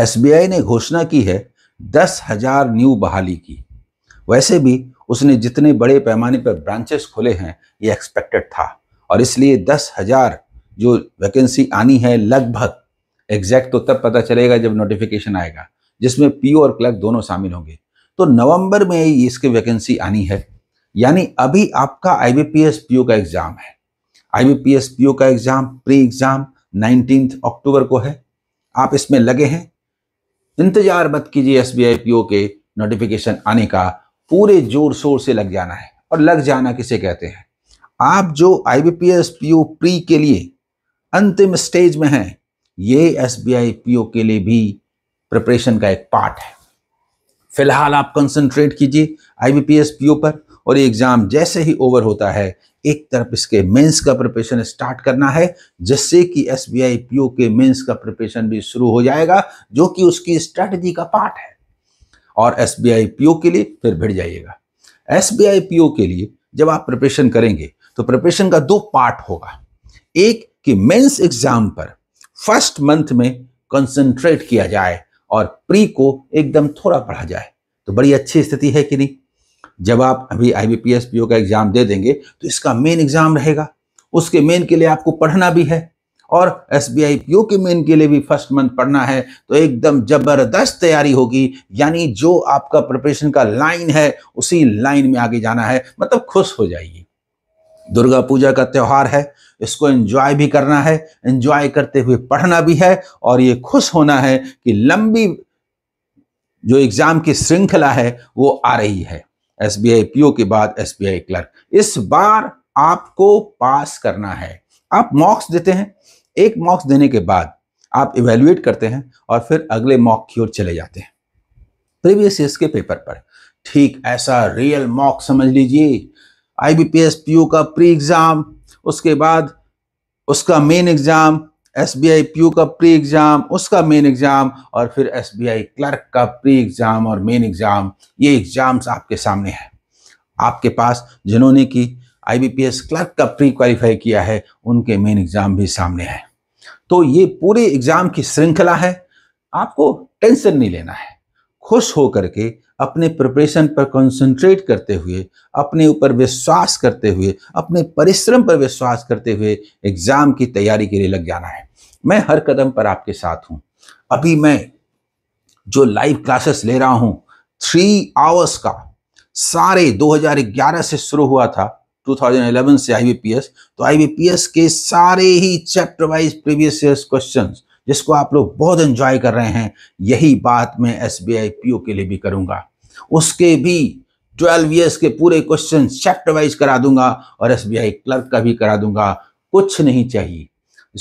SBI ने घोषणा की है दस हजार न्यू बहाली की वैसे भी उसने जितने बड़े पैमाने पर ब्रांचेस खोले हैं ये एक्सपेक्टेड था और इसलिए दस हजार जो वैकेंसी आनी है लगभग एग्जैक्ट तो तब पता चलेगा जब नोटिफिकेशन आएगा जिसमें पीओ और क्लर्क दोनों शामिल होंगे तो नवंबर में ही इसकी वैकेंसी आनी है यानी अभी आपका आईबीपीएस पीओ का एग्जाम है आईबीपीएस पीओ का एग्जाम प्री एग्जाम 19 अक्टूबर को है आप इसमें लगे हैं इंतजार मत कीजिए एस बी के नोटिफिकेशन आने का पूरे जोर शोर से लग जाना है और लग जाना किसे कहते हैं आप जो I B P S P O pre के लिए अंतिम स्टेज में हैं ये S B I P O के लिए भी प्रिपरेशन का एक पार्ट है फिलहाल आप कंसंट्रेट कीजिए I B P S P O पर और ये एग्ज़ाम जैसे ही ओवर होता है एक तरफ इसके मेंस का प्रिपरेशन स्टार्ट करना है जिससे कि एस बी के मेंस का प्रिपरेशन भी शुरू हो जाएगा जो कि उसकी स्ट्रेटजी का पार्ट है और S B I P O के लिए फिर भिड़ जाइएगा S B I P O के लिए जब आप प्रिपरेशन करेंगे तो प्रिपरेशन का दो पार्ट होगा एक कि मेंस एग्जाम पर फर्स्ट मंथ में कंसंट्रेट किया जाए और प्री को एकदम थोड़ा पढ़ा जाए तो बड़ी अच्छी स्थिति है कि नहीं जब आप अभी आई बी का एग्जाम दे देंगे तो इसका मेन एग्जाम रहेगा उसके मेन के लिए आपको पढ़ना भी है और एस बी आई पी के मेन के लिए भी फर्स्ट मंथ पढ़ना है तो एकदम जबरदस्त तैयारी होगी यानी जो आपका प्रिपरेशन का लाइन है उसी लाइन में आगे जाना है मतलब खुश हो जाइए दुर्गा पूजा का त्यौहार है इसको एंजॉय भी करना है एंजॉय करते हुए पढ़ना भी है और ये खुश होना है कि लंबी जो एग्ज़ाम की श्रृंखला है वो आ रही है एस बी के बाद एसबीआई क्लर्क इस बार आपको पास करना है आप मॉक्स देते हैं एक मॉक्स देने के बाद आप इवेल्युएट करते हैं और फिर अगले मॉक की ओर चले जाते हैं प्रीवियस ईयर के पेपर पर ठीक ऐसा रियल मॉक समझ लीजिए पी ओ का प्री एग्जाम उसके बाद उसका main exam S B I P का प्री एग्ज़ाम उसका मेन एग्ज़ाम और फिर एस बी आई क्लर्क का प्री एग्ज़ाम और मेन एग्ज़ाम ये एग्ज़ाम्स आपके सामने हैं आपके पास जिन्होंने कि I B P S clerk का प्री क्वालिफाई किया है उनके मेन एग्ज़ाम भी सामने हैं तो ये पूरे एग्ज़ाम की श्रृंखला है आपको टेंशन नहीं लेना है खुश होकर के अपने प्रिपरेशन पर कंसंट्रेट करते हुए अपने ऊपर विश्वास करते हुए अपने परिश्रम पर विश्वास करते हुए एग्ज़ाम की तैयारी के लिए लग जाना है मैं हर कदम पर आपके साथ हूँ अभी मैं जो लाइव क्लासेस ले रहा हूँ थ्री आवर्स का सारे 2011 से शुरू हुआ था 2011 से आई तो आई के सारे ही chapter wise previous year questions जिसको आप लोग बहुत एंजॉय कर रहे हैं यही बात मैं S B I P O के लिए भी करूँगा उसके भी ट्वेल्व ईयर्स के पूरे क्वेश्चन चैप्टर वाइज करा दूंगा और एस बी आई क्लर्क का भी करा दूंगा कुछ नहीं चाहिए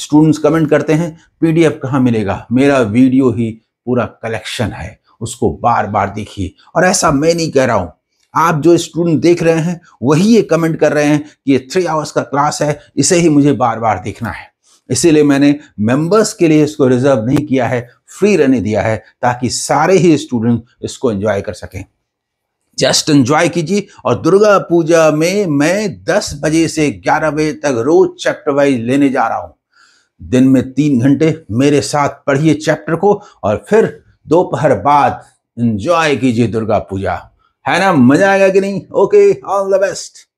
स्टूडेंट्स कमेंट करते हैं पीडीएफ कहाँ मिलेगा मेरा वीडियो ही पूरा कलेक्शन है उसको बार बार देखिए और ऐसा मैं नहीं कह रहा हूँ आप जो स्टूडेंट देख रहे हैं वही ये कमेंट कर रहे हैं कि ये थ्री आवर्स का क्लास है इसे ही मुझे बार बार देखना है इसीलिए मैंने मेंबर्स के लिए इसको रिजर्व नहीं किया है फ्री रहने दिया है ताकि सारे ही स्टूडेंट इसको एंजॉय कर सकें जस्ट एंजॉय कीजिए और दुर्गा पूजा में मैं 10 बजे से 11 बजे तक रोज चैप्टर वाइज लेने जा रहा हूं दिन में तीन घंटे मेरे साथ पढ़िए चैप्टर को और फिर दोपहर बाद एंजॉय कीजिए दुर्गा पूजा है ना मजा आएगा कि नहीं ओके ऑल द बेस्ट